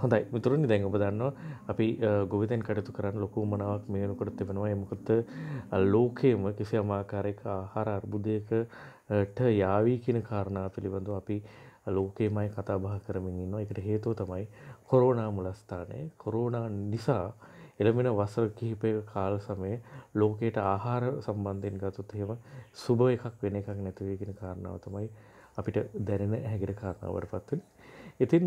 හොඳයි මුතුරනි දැන් ඔබ දන්නවා අපි ගොවිතැන් කටයුතු කරන්න ලොකු මනාවක් මේ වෙනකොට තිබෙනවා මොකද ලෝකයේම කිසියම් ආකාරයක ආහාර අර්බුදයකට යාවී කියන කාරණා පිළිබඳව අපි ලෝකයේමයි කතා බහ කරමින් ඉන්නවා. ඒකට හේතුව තමයි කොරෝනා මුලස්ථානයේ කොරෝනා නිසා එළමෙන වසර කිහිපයක කාල සමයේ ලෝකයට ආහාර සම්බන්ධයෙන් ගත්තොත් එහෙම සුබ එකක් වෙන එකක් නැති වෙයි කියන කාරණාව තමයි අපිට දැනෙන හැඟෙන කාරණාවට පත් වෙන්නේ. ඉතින්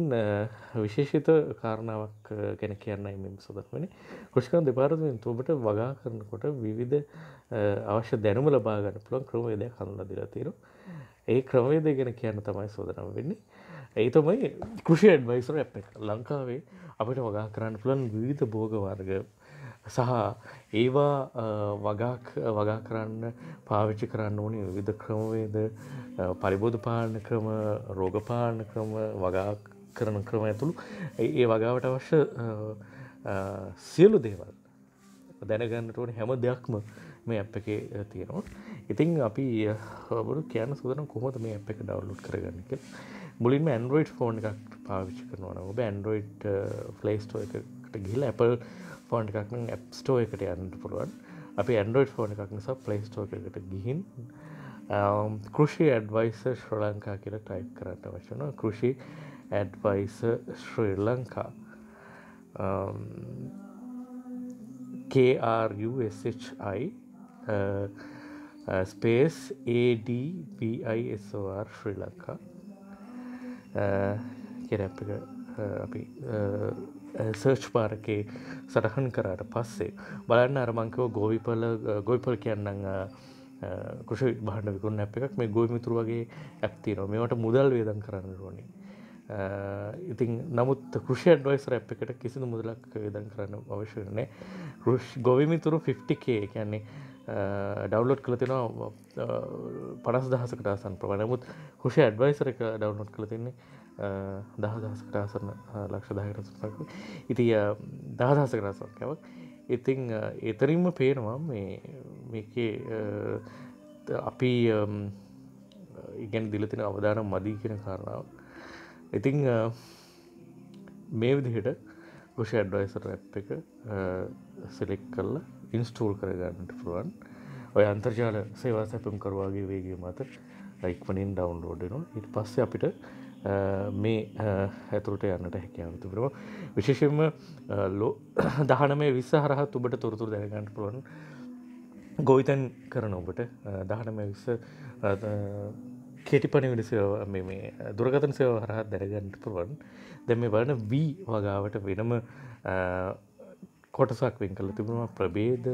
විශේෂිත කාරණාවක් ගැන කියන්නයි මෙම සදත්වනි කෘෂිකන් දෙපාරතුෙන් තුබට වගා කරනකොට විවිධ අවශ්‍ය දැනුම ලබාගන්න පුළන් ක්‍රමේදය කඳුල දිරතීරු ඒ ක්‍රමේදය ගැන කියන්න තමයි සෝදනම් වෙන්නේ ඒ තමයි කෘෂි ඩ්වයිසර ඇ් ලංකාවේ අපිට වගා කරන්න පුළන් විවිධ බෝග වර්ග සහ ඒවා වගා කරන්න පාවිච්චි කරන්න ඕනි විධ ක්‍රමවේද පරිබෝධ පාලන ක්‍රම රෝගපාලන ක්‍රම වගා කරන ක්‍රම ඇතුළු ඒ වගාවට අවශ්‍ය සියලු දේවල් දැනගන්නට ඕන හැම දෙයක්ම මේ ඇප් එකේ තියෙනවා ඉතින් අපි හබරු කියන සුදන කොහොත මේ ඇප් එක ඩවලුඩ් කරගන්නක මුලින්ම ඇන්ඩරෝයිඩ් ෆෝන් එකක් පාවිච්චි කරනවා ඔබ ඇන්ඩරෝයිඩ් ෆලේස්ටෝ එකට ගිහිල ඇපල් ෆෝන් එකක්න ඇප්ස්ටෝ එකට යන්නට පුළුවන් අපි ඇන්ඩෝඩ් ෆෝන එකක් නිසා ප්ලේස්ටෝ එකට ගිහින් um, කෘෂි ඇඩ්වයිස ශ්‍ර ලංකා කියලා ටයිප් කරට වශන කෘෂි advisor Sri Lanka um, KRUSHI uh, uh, space ADBISOR Sri Lanka uh, කෙරැප්පික uh, අපි uh, සර්ච් පාරකේ සටහන් කරාට පස්සේ බලන්න අරමංකව ගෝවිපල ගොයිපල් කියන්නන්න කුෂ බාණ්ඩ විකුණ අප එකක් මේ ගොයිමිතුර වගේ ඇක්තිනෝ මේට මුදල් වේදන් කරන්න ඕනේ ඉතින් නමුත් කෘෂය ඩොයිස් රැප් එකට කිසිදු මුදලක් වේදන් කරන්න අවශ්‍යනෑ රෘෂ් ගොවිමිතුරු 50කේ කියන්නේ ඩවලෝඩ් කළතිනවා පනස් දහසකට අසන් ප්‍රවනමුත් හුෂ ඇඩ්වයිසර එක ඩවනෝඩ් කළතින්නේ දහදහස කරාසන ලක්ෂ දායකර සුසක් ඉති දහදහස කරාසක් කැවක් ඉතිං එතරින්ම පේනවා මේකේ අපි ඉගැන් දිලතින අවධාන මදී කියෙන කරනාව ඉතිං මේ විදිහට ගොෂ ඇඩ්ඩයිසර් ඇ් එක සෙලෙක් කල්ල ඉන්ස්ටෝල් කරගන්නට පුළුවන් ඔය අන්තර්ජාල සේවා සැපම් කරවාගේ වේගේ මත ලයික්මනින් ඩවන්්ලෝඩනවා ඉට පස්ස අපිට මේ ඇතුළට යන්නට හැකයාව තිබරවා විශේෂෙන්ම ලෝ දහනමේ විස්ස හරහත් ඔබට තොරතුර දැනගන්නට පුළුවන් ගොවිතන් කරන ඔබට දහනම විස්ස කෙටි පණිවිඩ දුරගතන සයව හරහත් දැනගන්නට පුළුවන් දැම බලන වී වගාවට වෙනම කොටසක් වෙන් කළ තිබුණවා ප්‍රබේද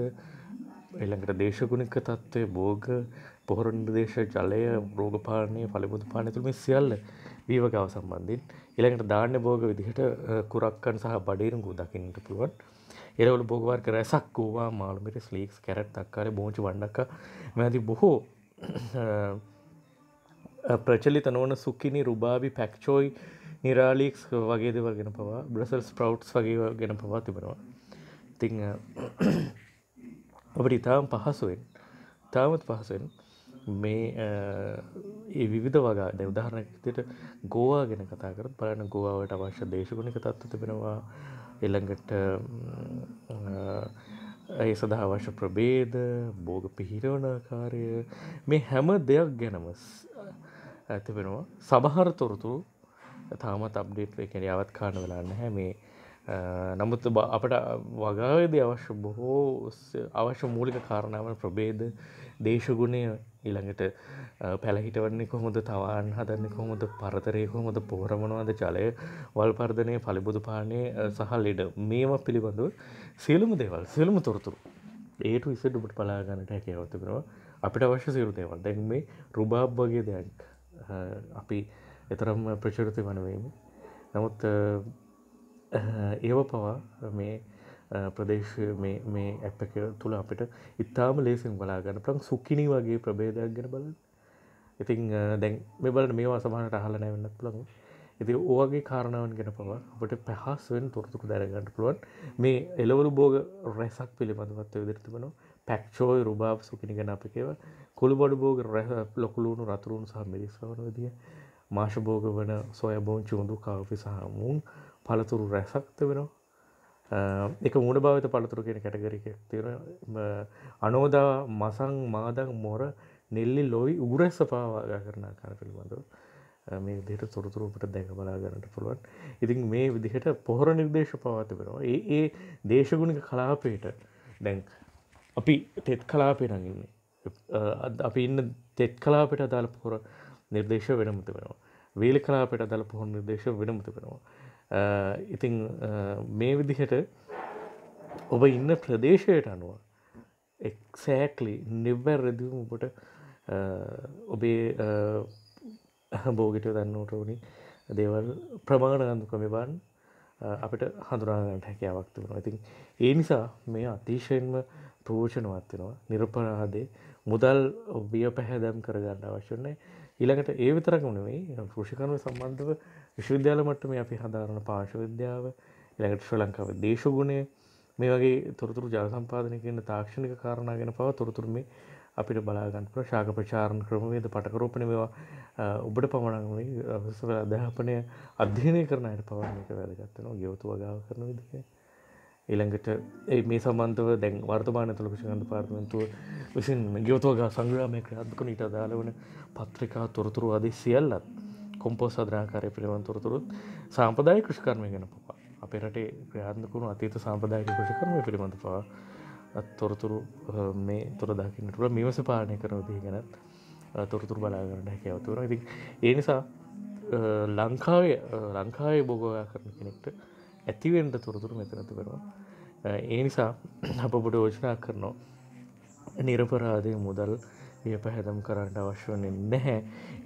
එළඟට දේශගුණික තත්ත්වය බෝග පොහොරන්දේශ ජලය රෝගපානය පලිබුදු පානතුම සියල්ල වීවගාව සම්බන්ධින් ඉළඟට දාන්න බෝග විදිහට කුරක්කන් සහ බඩේරුකු දකින්නට පුළුවන් එරවල බෝගවර් කරැසක් වූවා මාළුමිට ස්ලීක්ස් කැරට් තක්කාර බෝචි වන්නක් මැති බොහෝ ප්‍රචලිත නොවන සුක්කිනි රුබාවි පැක්චෝයි නිරාලීක්ස් වගේ දෙව ගෙන පවා බ්‍රසල් ස්ප්‍රව්ස් වගේ ගෙන පවා තිබෙනවා ඉතිං අපට ඉතාම පහසුවෙන් තාමත් පහසුවෙන් මේ ඒ විවිධ වගා දැ උදාහරණයක්තිට ගෝවා ගෙන කතා කරත් බලන ගෝවාවට අවශ්‍ය දේශගුණික තත්ව තිබෙනවා එළඟට ඒ සඳහා අවශ්‍ය ප්‍රබේද බෝග පිහිරවනකාරය මේ හැම දෙයක් ගැනම ඇතිබෙනවා සබහර තොරතුරු තාමත් අප්ඩේට් එකන අවත් කාණ වෙලාන්න හැ මේ නමුත් අපට වගාවේද අවශ්‍ය බොහෝ අවශ්‍ය මූලික කාරණාවන ප්‍රබේද දේශගුණය ඊළඟට පැළහිටවන්නේ කොහොමද තවාන් හදන්න කොහොමද පරතරය කොහොමද පෝරමනවාද ජලය වල් පර්ධනය පලිබුදු පානය සහ ලෙඩ මේම පිළිබඳව සියලුම දේවල් සියලුම තොරතුරු ඒට ඉසටුබට පලාගන්නට හැකවතුෙනවා අපිට අවශ්‍ය සිරු දේවල් දැන් මේ රුබාබ් වගේ දෙයක් අපි එතරම් ප්‍රචරිත වනවීම නමුත් ඒව පවා මේ ප්‍රදේශය මේ ඇප් එක තුළ අපිට ඉතාම ලේසින් බලාගන්න ප්‍රං සුක්කිනී වගේ ප්‍රබේදයක් ගැන බල ඉතිං දැන් මෙ බලට මේවා සමහට අහල නැවෙන්න පුළන් ඇති ඕගේ කාරණාවන් ගැන පවා අපට පැහස්වෙන් තොරතුක දැරගන්නට පුළුවන් මේ එලවරු බෝග රැසක් පිළිබඳවත්ව විදිරතිබනවා පැක්ෂෝයි රුභාව සුකිනි ගැන අපිකේව කොළු බඩු බෝග රැහ ලොකුළුණු රතුරුණු සහ මිරිස්වන විදිිය මාශභෝග වන සොයබෝන් චූඳු කාවපි සහ මුන් පළතුරු රැසක්ත වෙනවා එක මුණ භාවිත පළතුරු කියෙන කැටගරික තිර අනෝදා මසං මාදං මොර නෙල්ලි ලොයි උගරැස්ස පාවාගා කරන කර පිළිබඳව මේ විදිහට තොරතුරූපට දැක බලා ගන්නට පුළුවන් ඉතින් මේ විදිහට පොහොර නිර්දේශ පවතිබෙනවා ඒ ඒ දේශගුණික කලාපයට දැන්ක අපි තෙත් කලාපේ නඟන්නේ අපි ඉන්න තෙත් කලාපට අදාළ පොහොර නිර්දේශ වෙනමුති වෙනවා වේල කලාපට අදාළ පොහොර නිර්දේශ වෙනමුති වෙනවා ඉතිං මේ විදිහට ඔබ ඉන්න ප්‍රදේශයට අනුව එක්සෑක්ලි නිව්වැර් රැදිවම ඔබට ඔබේ බෝගිටය දන්නට ඕනි දේවල් ප්‍රමාණගන්දුකම බන් අපිට හඳුනාගන්නට හැකයාවක් තිබෙනවා ඉතින් ඒ නිසා මේ අතිශයෙන්ම ප්‍රෝෂණවත් වෙනවා නිර්පරාදේ මුදල් ඔබිය පැහැදම් කරගන්න අවශ්‍යන්නේ ඊළඟට ඒ විතරක් නෙවෙයි කෘෂිකර්ම සම්බන්ධව විශ්වවිද්‍යාල මට්ටම අපි හදාරන පාශවිද්‍යාව ඉළඟට ශ්‍ර ලංකාව දේශගුණය මේ වගේ තොරතුරු ජාසම්පාදනය කියන්න තාක්ෂණික කාරණ ගෙන පව තොරතුරම අපිට බලාගන්පුර ශාක ප්‍රචාරණ ක්‍රමවේද පටකරෝපන මේවා ඔබට පමණගුණේ විසව අධ්‍යාපනය අධ්‍යයනය කරනයට පවරක වැදගත්තනවා යොතු වගාව කරන විදිහ. ඊළඟට මේ සම්බන්ධව දැන් වර්තමාන තුළකෂගන්ධ පාර්තමන්තුව විසින් ගියවතුවගා සංග්‍රාමය ක්‍රාත්කන ඉට අදාළ වන පත්‍රිකා තොරතුරු අදී සියල්ලත්. කොම්පෝස් අදරාකාරය පිළිබඳ තොරතුරුත් සාම්පදාය කෘෂ්කර්මය ගැන පවා අපරටේ ක්‍රියාත්මකුණු අතීත සාම්පදායක කෘෂකරමය පිළිබඳ පවා තොරතුරු මේ තොරදාකින්නටට මෙවස පාලනය කරන දී ගැනත් තොරතුරු බලාගරට හැකවතුර ඉති ඒ නිසා ලංකාවේ ලංකාවේ බොගෝයා කරන කෙනෙක්ට ඇතිවෙන්ට තොරතුරු මෙතනති කරවා ඒ නිසා අප බොඩ ෝජනා කරනවා නිරපරාදය මුදල් ඒ පැහැදම් කරන්නට අවශ්‍යවන්නේ නැහැ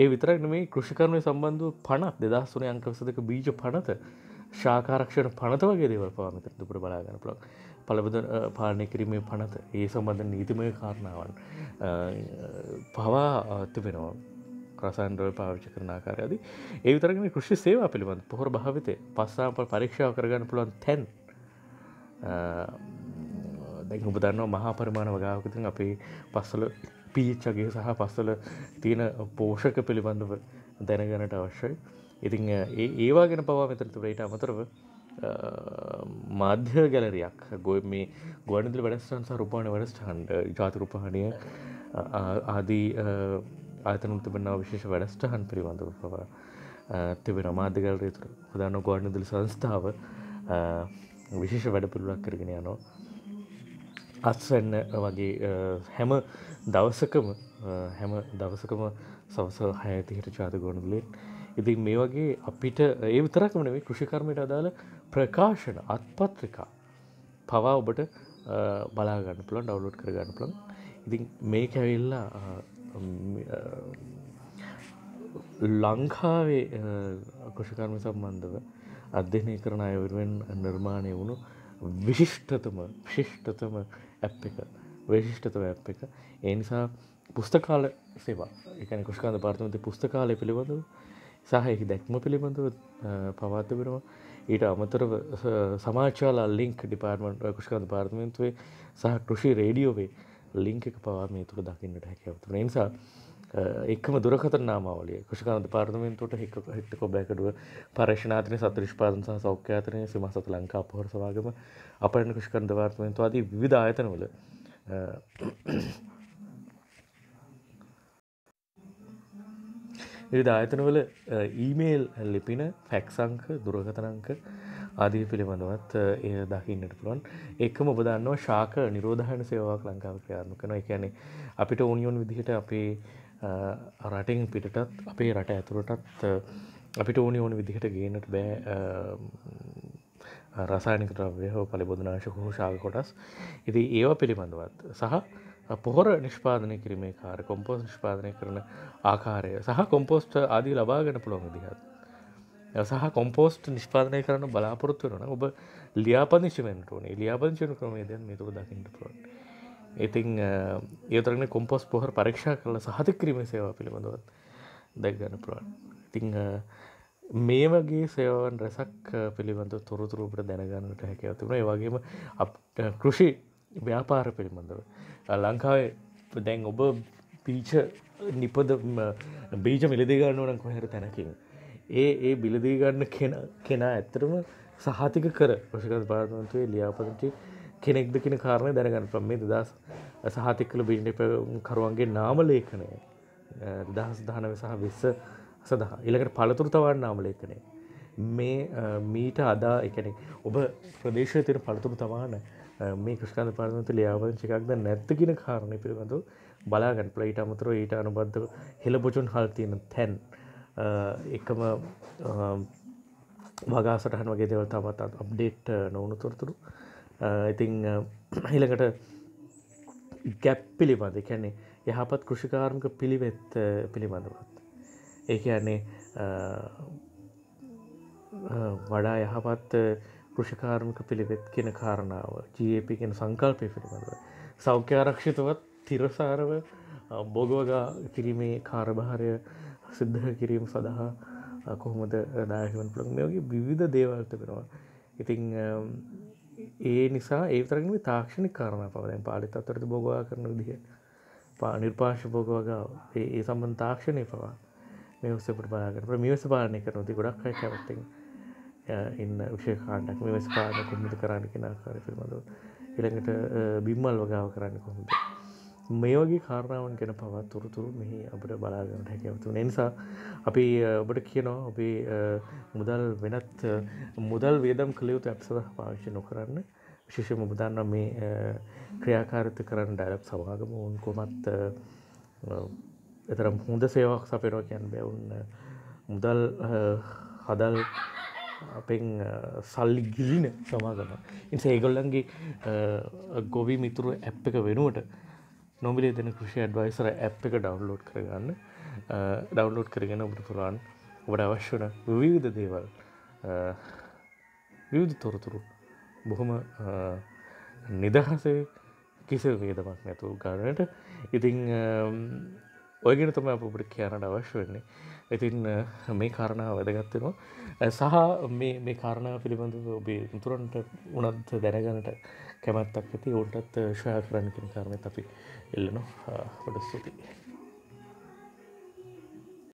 ඒ විතරක් මේ කෘෂිකරණය සම්බන්ධ පනත් දෙදස්සුන අංකසදක බීජ පනත ශාකාරක්ෂණ පනත වගේ දේවල් පාමිතර දුපර බලාගන්න පුළක් පළබද පාලනය කිරීමේ පනත ඒ සම්බන්ධ නීතිමය කාරණාවන් පවා අත්තිබෙනවා රසන්ඩල් පාවිච්ච කරනාකාරයද ඒ විතරගෙන කෘෂි සේවා පිළිබඳ පොහොර භාවිතය පස්සාම්පල් පරීක්ෂාව කරගන්න පුළුවන් තැන් දැන් උපදන්නවා මහා පරිමාණ වගාවකතින් අපේ පස්සල පීච්චගේ සහ පස්සල තියෙන පෝෂක පිළිබඳව දැනගනට අවශ්‍යයි. ඉතිං ඒ ඒවා ගෙන පවා මෙතරතුරට අමතරව මාධ්‍ය ගැලරයක් ගොය මේ ගොඩදිල වැඩස්ටන් සරුපාන වැඩස්ටහන්ඩ ජාතිරූපහණය ආදී ආතනුත්තිබන්නාව විශේෂ වැඩස්ටහන් පිළිබඳව පවා තිබෙන මාධ්‍යගල් රේතුර ප්‍රධාන ගොඩනදිල සංස්ථාව විශේෂ වැඩපිළුවක් කරගෙන යනවා අත්වන්න වගේ හැම දවසකම හැම දවසකම සවස හයතිහිට චාත ගොඩුලෙන් ඉතින් මේ වගේ අපිට ඒ විතරක් වනේ කෘෂිකර්මයට අදාළ ප්‍රකාශන අත්පත්‍රිකා පවා ඔබට බලාගන්න පුළන් ඩවලෝඩ් කරගන්න පුළන් ඉතින් මේ කැවිල්ලා ලංකාවේ කෘෂිකර්ම සම්බන්ධව අධ්‍යනය කරන අයවරුවෙන් නිර්මාණය වුණු විශිෂ්ටතම විශිෂ්ටතම ඇ් එක වේශිෂ්ටතව ඇ් එක ඒ නිසා පුස්තකාල සේවා එකන කුෂ්කාන්ද පාර්තමති පුස්තකාලය පිළිබඳව සහයකි දැක්ම පිළිබඳව පවාතබෙනවා ඊට අමතරව සමාචාලා ලිංක් ඩිපාර්මට කුෂ්කාන්ද පාර්තමන්තුවේ සහ කෘෂි රේඩියෝවේ ලිංක එක පවා මේ තුළ දකින්නට හැකැවතුන නිසා Uh, එක්ම දුරකතර නාමාවලිය කෂකාන්ත පාර්තමෙන්තුවට හික් හිට කොබැකඩුව පරේෂනාතනය සතුරිෂ්පාදන් සහ සෞඛ්‍යාතනය සිමසත ලංකා පොහොර සවාගම අපරන කෂකන්ද වාර්තමෙන්තු අදී විධායතනවල දායතනවල uh, uh, ඊමේල් ලිපින ෆැක්සංක දුරගතනංක ආදී පිළිබඳවත් එය දකින්නට පුළුවන් එකම ඔබදන්නවා ශාක නිරෝධහන සේවාවක් ලංකාව ක්‍රියාත්ම කන එකැනෙ අපිට ඕනිියොන් විදිහට අපේ රටෙන් පිටත් අපේ රට ඇතුළටත් අපිට ඕනි ඕන විදිහට ගේනට බෑ රසායනික ද්‍රව්‍ය හෝ පලිබොදුනාශ හෝ ශාග කොටස් ඉති ඒවා පිළිබඳවත් සහ පොහොර නිෂ්පාදනය කිරීමේ කාර කොම්පෝස් නිෂ්පාදනය කරන ආකාරය සහ කොම්පෝස්ට ආදී ලබාගෙන පුළුවන් දිහත් සහ කොම්පෝස්ට් නිෂ්පාදනය කරන බලාපොරොත්තු වන ඔබ ලියාපදිශිවෙන්ටන ලියාපදිශන ක්‍රමේදයන් මේතුර දකිට පුළුවන් ඉතිං ඒතරන කොම්පොස් පොහර පරීක්ෂා කරල සහත කිරීම සේවා පිළිබඳවත් දැක්ගන්න පුළුවන් ඉතිං මේ වගේ සේවන් රැසක් පිළිබඳ තොරතුරූපට දැනගන්නට හැක ඇතුුණ ඒවගේම කෘෂි ව්‍යාපාර පිළිබඳව ලංකාවේ දැන් ඔබ පීච නිපද බීජ මිලදිගන්න ඕනන් කොහැර තැනකින් ඒ ඒ බිලදීගන්න කෙන කෙනා ඇත්තරම සහතික කර ප්‍රෂිකත් භාරතන්තුවේ ලියාපදචි කෙනෙක්ද කෙන කාරණය දැනගන්න පම් මේ දස් සහතික් කළ බිජ්ි කරුවන්ගේ නාම ලේඛනය දහස් දානව සහ විස්ස සඳහා ඉලකට පළතුරු තවන් නාම ලේඛනය මේ මීට අදා එකනෙ ඔබ ප්‍රදේශය තිර පළතුරු තවාන මේ කෘෂ්කාන්ත පාර්මත ලියාවංචි එකක්ද නැත්ත කියෙන කාරණය පිළිබඳු බලාගන්න පලයිට අමතර ඊට අනුබද්ධ හෙළබොජුන් හල්තියන තැන් එකම වගාසටහන් වගේ දෙවල් තමත් අප්ඩේට් නොවුණු තොරතුරු ඉතිං හිළඟට ගැප් පිළිබඳ කැන්නේ යහපත් කෘෂිකාර්මික පිළිවෙත් uh, පිළිබඳවත්. ඒක යන්නේ uh, uh, වඩා යහපත් කෘෂිකාර්මික පිළිවෙත් කියෙන කාරණාව ජප කියෙන සංකල්පය පිළිබඳව. සෞඛ්‍යාරක්ෂිතවත් තිරසාරව බොගවගා කිරීමේ කාරභාරය සිද්ධ කිරීම සඳහා කොහොමද දායකවන් පළන් මේගේ විධ දේවල්ත වෙනවා. ඉතිං ඒ නිසා ඒ තරගම තාක්ෂණි කරණ පවරෙන් පාලිත අතරට බොගවා කරන දිහ නිර්පාශ බෝගවගාව ඒ සම්බන් තාක්ෂණය පවා මේ උස්සපට පාගට මිවස පාලනය කරනති ගොඩක් කයිශවත්ත ඉන්න විෂයකාණ්ඩක් මෙවස් පාන කොමිට කරන්න කෙනා කාර පිල්බඳ එළඟට බිම්මල් වගාව කරන්න කොහොමද මේ වගේ කාරණාවන් ගැන පවත් තොරතුරු මෙහි අපට බලාගන්නට හැකැවතු නිසා අපි ඔබට කියනවා ඔබේ මුදල් වෙනත් මුදල් වේදම් කළයුතු ඇප් සඳහ පාවිශ්‍ය නොකරන්න විශේෂම මුදන්න මේ ක්‍රියාකාරත කරන්න ඩැලක් සවාගම උන් කොමත් එතරම් හොඳ සේවක් සපෙනවා කියන් බැවුන්න මුදල් හදල් අපෙන් සල්ලි ගිලින සමාගම ඉන්ස ඒගොල්ලන්ගේ ගොවි මිතුරු ඇප් එක වෙනුවට නොමිලේ දෙන කෘෂි ඇඩ්වයිසර ඇ් එක ඩවන්ලෝඩ් කරගන්න ඩවන්ලෝඩ් කරගෙන ඔබට පුරාන් ඔබට අවශ්‍යන විවිධ දේවල් විවිධ තොරතුරු බොහොම නිදහසේ කිසි වේදමක් නැතු ගණනට ඉතිං ඔයගෙන තම අපට කියනට අවශ්‍ය වෙන්නේ ඉතින් මේ කාරණාව වැදගත්තෙනවා සහ මේ කාරණාව පිළිබඳ ඔබේ තුරන්ට උනත් දැනගනට කැමැත්තක් ඇති ඔවුන්ටත් ශයා කරන්න කෙන කාරණය අපි එල්ලනවා හොඩ ස්තුතියි